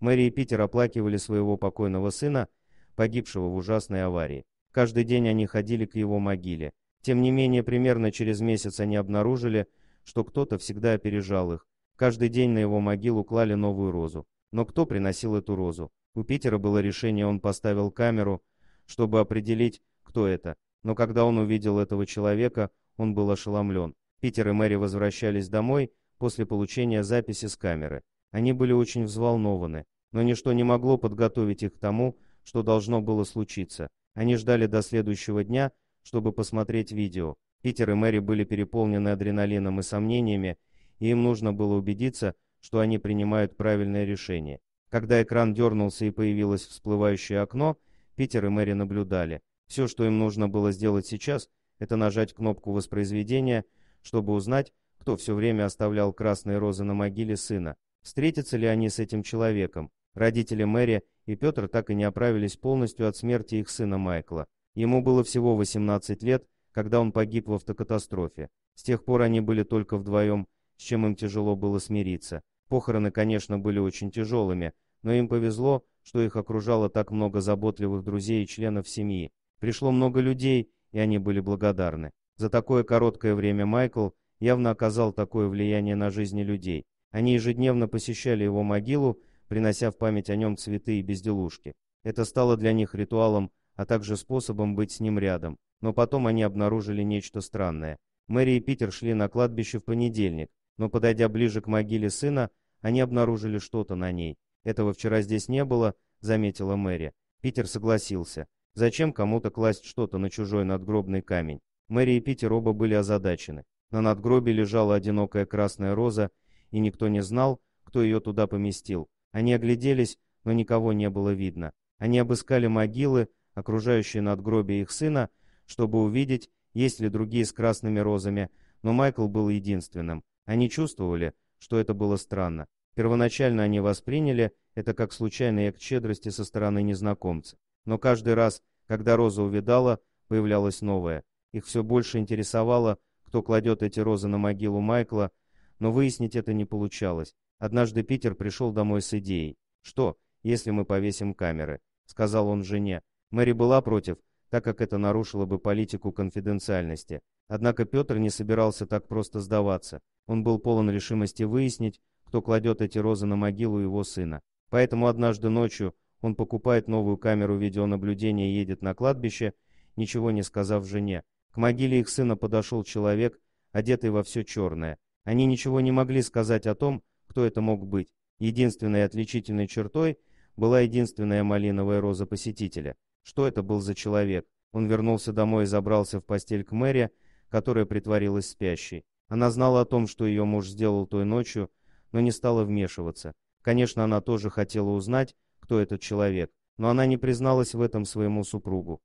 Мэри и Питер оплакивали своего покойного сына, погибшего в ужасной аварии. Каждый день они ходили к его могиле. Тем не менее, примерно через месяц они обнаружили, что кто-то всегда опережал их. Каждый день на его могилу клали новую розу. Но кто приносил эту розу? У Питера было решение, он поставил камеру, чтобы определить, кто это. Но когда он увидел этого человека, он был ошеломлен. Питер и Мэри возвращались домой после получения записи с камеры. Они были очень взволнованы но ничто не могло подготовить их к тому, что должно было случиться. Они ждали до следующего дня, чтобы посмотреть видео. Питер и Мэри были переполнены адреналином и сомнениями, и им нужно было убедиться, что они принимают правильное решение. Когда экран дернулся и появилось всплывающее окно, Питер и Мэри наблюдали. Все, что им нужно было сделать сейчас, это нажать кнопку воспроизведения, чтобы узнать, кто все время оставлял красные розы на могиле сына. Встретятся ли они с этим человеком? Родители Мэри и Петр так и не оправились полностью от смерти их сына Майкла. Ему было всего 18 лет, когда он погиб в автокатастрофе. С тех пор они были только вдвоем, с чем им тяжело было смириться. Похороны, конечно, были очень тяжелыми, но им повезло, что их окружало так много заботливых друзей и членов семьи. Пришло много людей, и они были благодарны. За такое короткое время Майкл явно оказал такое влияние на жизни людей. Они ежедневно посещали его могилу принося в память о нем цветы и безделушки. Это стало для них ритуалом, а также способом быть с ним рядом. Но потом они обнаружили нечто странное. Мэри и Питер шли на кладбище в понедельник, но подойдя ближе к могиле сына, они обнаружили что-то на ней. «Этого вчера здесь не было», — заметила Мэри. Питер согласился. «Зачем кому-то класть что-то на чужой надгробный камень?» Мэри и Питер оба были озадачены. На надгробии лежала одинокая красная роза, и никто не знал, кто ее туда поместил. Они огляделись, но никого не было видно. Они обыскали могилы, окружающие надгробие их сына, чтобы увидеть, есть ли другие с красными розами, но Майкл был единственным. Они чувствовали, что это было странно. Первоначально они восприняли это как случайный акт щедрости со стороны незнакомца. Но каждый раз, когда роза увидала, появлялась новая. Их все больше интересовало, кто кладет эти розы на могилу Майкла, но выяснить это не получалось. Однажды Питер пришел домой с идеей. «Что, если мы повесим камеры?» — сказал он жене. Мэри была против, так как это нарушило бы политику конфиденциальности. Однако Петр не собирался так просто сдаваться. Он был полон решимости выяснить, кто кладет эти розы на могилу его сына. Поэтому однажды ночью он покупает новую камеру видеонаблюдения и едет на кладбище, ничего не сказав жене. К могиле их сына подошел человек, одетый во все черное. Они ничего не могли сказать о том, кто это мог быть. Единственной отличительной чертой была единственная малиновая роза посетителя. Что это был за человек? Он вернулся домой и забрался в постель к Мэри, которая притворилась спящей. Она знала о том, что ее муж сделал той ночью, но не стала вмешиваться. Конечно, она тоже хотела узнать, кто этот человек, но она не призналась в этом своему супругу.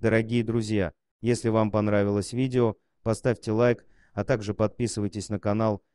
Дорогие друзья, если вам понравилось видео, поставьте лайк, а также подписывайтесь на канал,